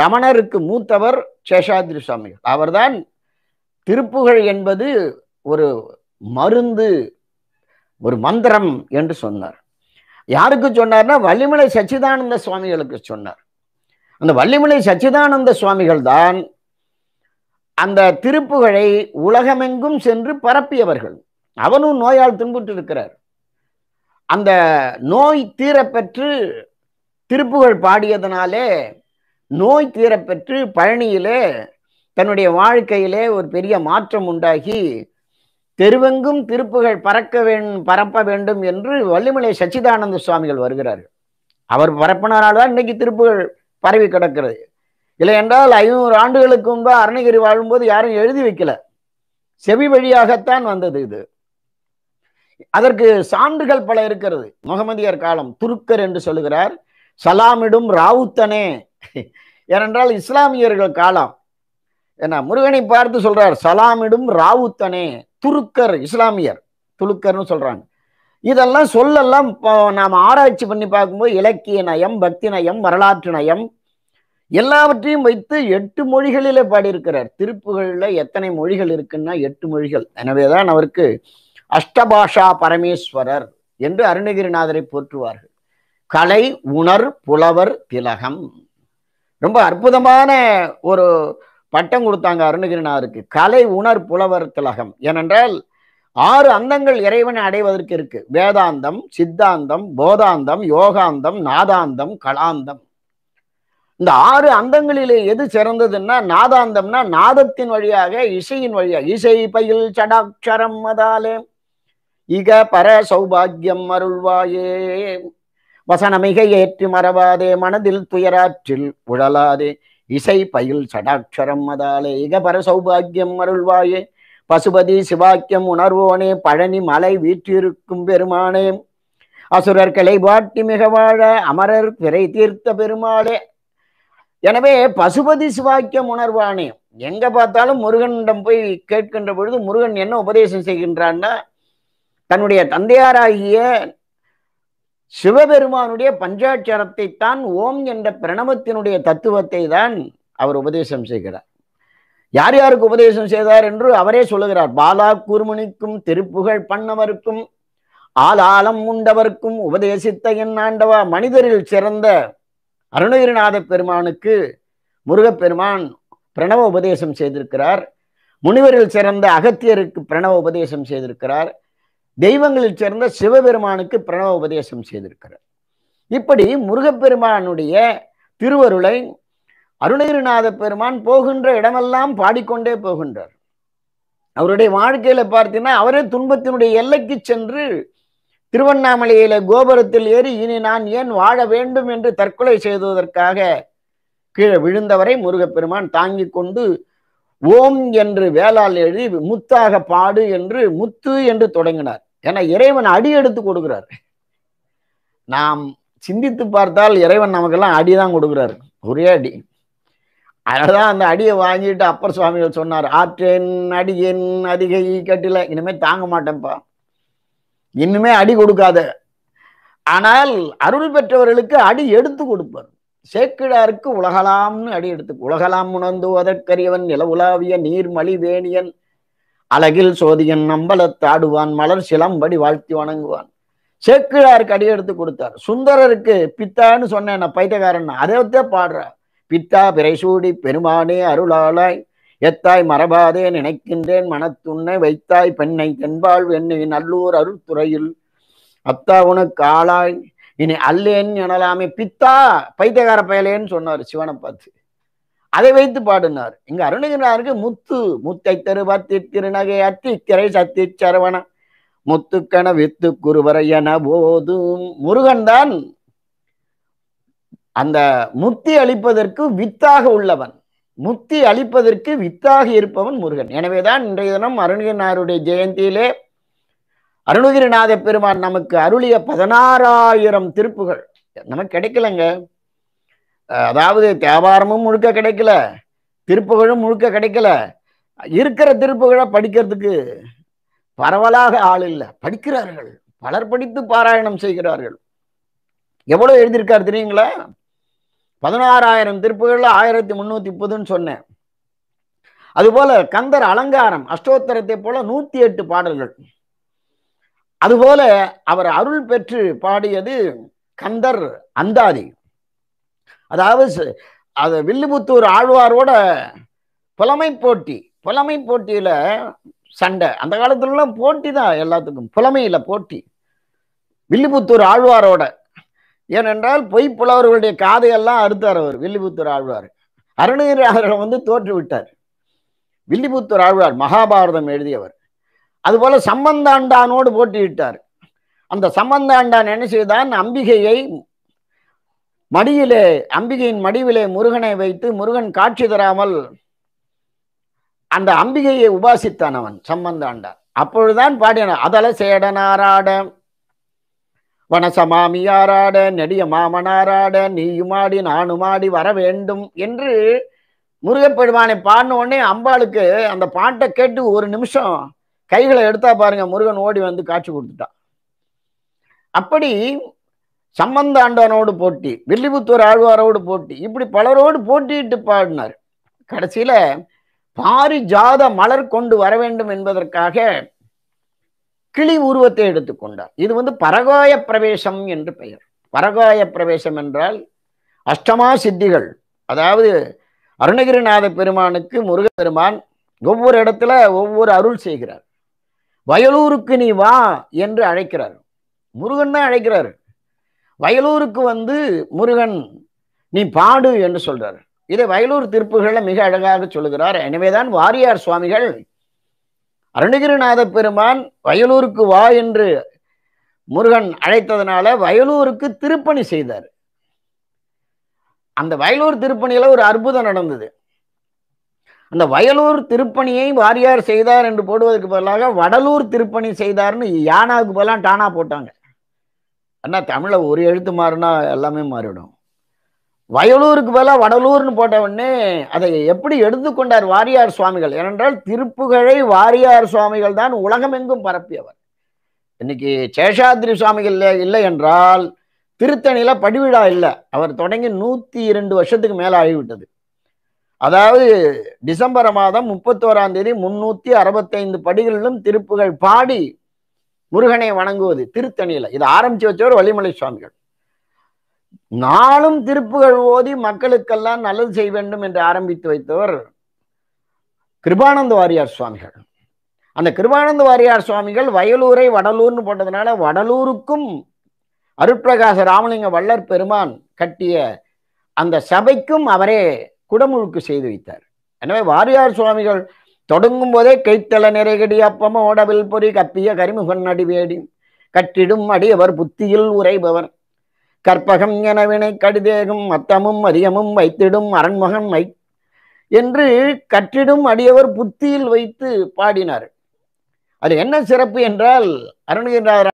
ரமணருக்கு மூத்தவர் சேஷாத்ரி சுவாமிகள் அவர்தான் திருப்புகழ் என்பது ஒரு மருந்து ஒரு மந்திரம் என்று சொன்னார் யாருக்கு சொன்னார்னா வள்ளிமலை சச்சிதானந்த சுவாமிகளுக்கு சொன்னார் அந்த வள்ளிமலை சச்சிதானந்த சுவாமிகள் தான் அந்த திருப்புகழை உலகமெங்கும் சென்று பரப்பியவர்கள் அவனும் நோயால் துன்புற்று இருக்கிறார் அந்த நோய் தீரப்பெற்று திருப்புகழ் பாடியதனாலே நோய் தீரப்பெற்று பெற்று பழனியிலே தன்னுடைய வாழ்க்கையிலே ஒரு பெரிய மாற்றம் உண்டாகி தெருவெங்கும் திருப்புகள் பறக்க வேண் பரப்ப வேண்டும் என்று வள்ளிமலை சச்சிதானந்த சுவாமிகள் வருகிறார்கள் அவர் பரப்பினாலதான் இன்னைக்கு திருப்புகள் பரவி கிடக்கிறது இல்லை என்றால் ஐநூறு ஆண்டுகளுக்கு முன்பு அருணகிரி வாழும்போது யாரும் எழுதி வைக்கல செவி வழியாகத்தான் வந்தது இது அதற்கு சான்றுகள் பல இருக்கிறது முகமதியர் காலம் துருக்கர் என்று சொல்லுகிறார் சலாமிடும் ராவுத்தனே ஏனென்றால் இஸ்லாமியர்கள் காலம் ஏன்னா முருகனை பார்த்து சொல்றார் சலாமிடும் ராவுத்தனே துருக்கர் இஸ்லாமியர் துலுக்கர்னு சொல்றாங்க இதெல்லாம் சொல்லெல்லாம் நாம் ஆராய்ச்சி பண்ணி பார்க்கும்போது இலக்கிய நயம் பக்தி நயம் வரலாற்று நயம் எல்லாவற்றையும் வைத்து எட்டு மொழிகளிலே பாடியிருக்கிறார் திருப்புகளில் எத்தனை மொழிகள் இருக்குன்னா எட்டு மொழிகள் எனவேதான் அவருக்கு அஷ்டபாஷா பரமேஸ்வரர் என்று அருணகிரிநாதரை போற்றுவார்கள் கலை உணர் புலவர் திலகம் ரொம்ப அற்புதமான ஒரு பட்டம் கொடுத்தாங்க அருணகிரினாருக்கு கலை உணர் புலவர் திலகம் ஏனென்றால் ஆறு அந்தங்கள் இறைவனை அடைவதற்கு இருக்கு வேதாந்தம் சித்தாந்தம் போதாந்தம் யோகாந்தம் நாதாந்தம் கலாந்தம் இந்த ஆறு அந்தங்களிலே எது சிறந்ததுன்னா நாதாந்தம்னா நாதத்தின் வழியாக இசையின் வழியாக இசை பயில் சடாட்சரம் அதாலே இக பர சௌபாகியம் அருள்வாயே வசனமிகை ஏற்றி மறவாதே மனதில் துயராற்றில் உழலாதே இசை பயில் சடாட்சரம் அதாலே இகபர சௌபாகியம் அருள்வாயே பசுபதி சிவாக்கியம் உணர்வோனே பழனி மலை வீற்றிருக்கும் பெருமானே அசுரர் கிளை வாட்டி மிக வாழ அமரர் பிறை தீர்த்த பெருமாளே எனவே பசுபதி சிவாக்கியம் உணர்வானே எங்க பார்த்தாலும் முருகனிடம் போய் கேட்கின்ற பொழுது முருகன் என்ன உபதேசம் செய்கின்றான்னா தன்னுடைய தந்தையாராகிய சிவபெருமானுடைய பஞ்சாட்சரத்தை தான் ஓம் என்ற பிரணவத்தினுடைய தத்துவத்தை தான் அவர் உபதேசம் செய்கிறார் யார் யாருக்கு உபதேசம் செய்தார் என்று அவரே சொல்லுகிறார் பாலா கூர்மணிக்கும் திருப்புகழ் பண்ணவருக்கும் ஆலாலம் உண்டவர்க்கும் உபதேசித்த என் ஆண்டவா மனிதரில் சிறந்த அருணகிரிநாத பெருமானுக்கு முருகப்பெருமான் பிரணவ உபதேசம் செய்திருக்கிறார் முனிவரில் சிறந்த அகத்தியருக்கு பிரணவ உபதேசம் செய்திருக்கிறார் தெய்வங்களில் சேர்ந்த சிவபெருமானுக்கு பிரணவ உபதேசம் செய்திருக்கிறார் இப்படி முருகப்பெருமானுடைய திருவருளை அருணகிரிநாத பெருமான் போகின்ற இடமெல்லாம் பாடிக்கொண்டே போகின்றார் அவருடைய வாழ்க்கையில பார்த்தீங்கன்னா அவரே துன்பத்தினுடைய எல்லைக்கு சென்று திருவண்ணாமலையில கோபுரத்தில் ஏறி இனி நான் ஏன் வாழ வேண்டும் என்று தற்கொலை செய்துவதற்காக கீழே விழுந்தவரை முருகப்பெருமான் தாங்கிக் கொண்டு ஓம் என்று வேளால் எழுதி முத்தாக பாடு என்று முத்து என்று தொடங்கினார் ஏன்னா இறைவன் அடி எடுத்து கொடுக்கிறார் நாம் சிந்தித்து பார்த்தால் இறைவன் நமக்கெல்லாம் அடி தான் கொடுக்குறாரு ஒரே அடி அதனாலதான் அந்த அடியை வாங்கிட்டு அப்பர் சுவாமிகள் சொன்னார் ஆற்றேன் அடியேன் அதிகை கட்டில இனிமேல் தாங்க மாட்டேன்ப்பா இன்னுமே அடி கொடுக்காத ஆனால் அருள் பெற்றவர்களுக்கு அடி எடுத்து கொடுப்பார் சேக்கிழாருக்கு உலகலாம்னு அடி எடுத்து உலகலாம் உணர்ந்து உணர்ந்துவதற்கரியவன் நிலவுலாவிய நீர்மலிவேணியன் அழகில் சோதியன் நம்பலத்தாடுவான் மலர் சிலம்படி வாழ்த்தி வணங்குவான் சேக்கிழாருக்கு அடி எடுத்து கொடுத்தார் சுந்தரருக்கு பித்தான்னு சொன்ன பைத்தகாரன் பைத்தியக்காரன் அதை வச்சே பாடுற பித்தா பிரைசூடி பெருமானே அருளாளாய் எத்தாய் மரபாதே நினைக்கின்றேன் மனத்துண்ணை வைத்தாய் பெண்ணை தென்பாள் என்னை நல்லூர் அருள்துறையில் அத்தா உனக்கு ஆளாய் இனி அல்லேன்னு எனலாமே பித்தா பைத்தியகார பயலேன்னு சொன்னார் சிவனை பார்த்து அதை வைத்து பாடினார் இங்க அருணகிரிநாதருக்கு முத்து முத்தை தருவத்தி திருநகை அத்தி திரை சத்தி சரவண முத்துக்கண வித்து என போதும் முருகன் தான் அந்த முத்தி அளிப்பதற்கு வித்தாக உள்ளவன் முத்தி அளிப்பதற்கு வித்தாக இருப்பவன் முருகன் எனவேதான் இன்றைய தினம் அருணகிரினாருடைய ஜெயந்தியிலே அருணகிரிநாத பெருமான் நமக்கு அருளிய பதினாறாயிரம் திருப்புகள் நமக்கு கிடைக்கலங்க அதாவது தேவாரமும் முழுக்க கிடைக்கல திருப்புகளும் முழுக்க கிடைக்கல இருக்கிற திருப்புகளை படிக்கிறதுக்கு பரவலாக ஆள் இல்லை படிக்கிறார்கள் பலர் படித்து பாராயணம் செய்கிறார்கள் எவ்வளோ எழுதியிருக்காரு தெரியுங்களா பதினாறாயிரம் திருப்புகளில் ஆயிரத்தி முந்நூற்றி முப்பதுன்னு சொன்னேன் அதுபோல கந்தர் அலங்காரம் அஷ்டோத்தரத்தை போல நூற்றி எட்டு பாடல்கள் அதுபோல அவர் அருள் பெற்று பாடியது கந்தர் அந்தாதி அதாவது அது வில்லுபுத்தூர் ஆழ்வாரோட புலமை போட்டி புலமை போட்டியில சண்டை அந்த காலத்துலலாம் போட்டி தான் எல்லாத்துக்கும் புலமையில போட்டி வில்லிபுத்தூர் ஆழ்வாரோட ஏனென்றால் பொய் புலவர்களுடைய காதையெல்லாம் அறுத்தார் அவர் வில்லிபுத்தூர் ஆழ்வார் அருணகிரி வந்து தோற்று விட்டார் வில்லிபுத்தூர் ஆழ்வார் மகாபாரதம் எழுதியவர் அதுபோல சம்பந்தாண்டானோடு போட்டியிட்டார் அந்த சம்பந்தாண்டான் என்ன செய்தான் அம்பிகையை மடியிலே அம்பிகையின் மடிவிலே முருகனை வைத்து முருகன் காட்சி தராமல் அந்த அம்பிகையை உபாசித்தான் அவன் சம்பந்தாண்டான் அப்பொழுதுதான் பாடின அதல சேடனாராட வனசமாமியாராட நெடிய மாமனாராட நீயுமாடி நானுமாடி வர வேண்டும் என்று முருகப்பெருமானை பாடின உடனே அம்பாளுக்கு அந்த பாட்டை கேட்டு ஒரு நிமிஷம் கைகளை எடுத்தா பாருங்க முருகன் ஓடி வந்து காட்சி கொடுத்துட்டான் அப்படி சம்பந்த ஆண்டவனோடு போட்டி வில்லிபுத்தூர் ஆழ்வாரோடு போட்டி இப்படி பலரோடு போட்டிட்டு பாடினார் கடைசியில பாரிஜாத மலர் கொண்டு வர வேண்டும் என்பதற்காக கிளி உருவத்தை எடுத்துக்கொண்டார் இது வந்து பரகாய பிரவேசம் என்று பெயர் பரகாய பிரவேசம் என்றால் அஷ்டமா சித்திகள் அதாவது அருணகிரிநாத பெருமானுக்கு முருக பெருமான் ஒவ்வொரு இடத்துல ஒவ்வொரு அருள் செய்கிறார் வயலூருக்கு நீ வா என்று அழைக்கிறார் முருகன் தான் அழைக்கிறார் வயலூருக்கு வந்து முருகன் நீ பாடு என்று சொல்றார் இதை வயலூர் திருப்புகளில் மிக அழகாக சொல்லுகிறார் எனவேதான் வாரியார் சுவாமிகள் அருணகிரிநாத பெருமான் வயலூருக்கு வா என்று முருகன் அழைத்ததுனால வயலூருக்கு திருப்பணி செய்தார் அந்த வயலூர் திருப்பணியில ஒரு அற்புதம் நடந்தது அந்த வயலூர் திருப்பணியை வாரியார் செய்தார் என்று போடுவதற்கு பதிலாக வடலூர் திருப்பணி செய்தார்னு யானாவுக்கு பதிலாக டானா போட்டாங்க அண்ணா தமிழை ஒரு எழுத்து மாறினா எல்லாமே மாறிடும் வயலூருக்கு பதிலாக வடலூர்னு போட்டவுடனே அதை எப்படி எடுத்துக்கொண்டார் வாரியார் சுவாமிகள் ஏனென்றால் திருப்புகழை வாரியார் சுவாமிகள் தான் உலகமெங்கும் பரப்பியவர் இன்னைக்கு சேஷாத்ரி சுவாமிகள் இல்லை என்றால் திருத்தணியில் படிவிழா இல்லை அவர் தொடங்கி நூற்றி இரண்டு வருஷத்துக்கு மேலே ஆகிவிட்டது அதாவது டிசம்பர் மாதம் முப்பத்தோராம் தேதி முன்னூத்தி அறுபத்தைந்து படிகளிலும் திருப்புகள் பாடி முருகனை வணங்குவது திருத்தணியில இதை ஆரம்பிச்சு வச்சவர் வள்ளிமலை சுவாமிகள் நாளும் திருப்புகள் ஓதி மக்களுக்கெல்லாம் நல்லது செய்ய வேண்டும் என்று ஆரம்பித்து வைத்தவர் கிருபானந்த வாரியார் சுவாமிகள் அந்த கிருபானந்த வாரியார் சுவாமிகள் வயலூரை வடலூர்னு போட்டதுனால வடலூருக்கும் அருட்பிரகாச ராமலிங்க வள்ளற் பெருமான் கட்டிய அந்த சபைக்கும் அவரே குடமுழுக்கு செய்து வைத்தார் எனவே வாரியார் சுவாமிகள் தொடங்கும் போதே கைத்தள நிறைகடி அப்பம் ஓடவில் பொறி கப்பிய கரிமுகன் அடிவேடி கற்றிடும் அடியவர் புத்தியில் உரைபவர் கற்பகம் எனவினை கடிதேகம் மத்தமும் அதிகமும் வைத்திடும் அரண்மகன் மை என்று கற்றிடும் அடியவர் புத்தியில் வைத்து பாடினார் அது என்ன சிறப்பு என்றால் அருணகிரிநாதர்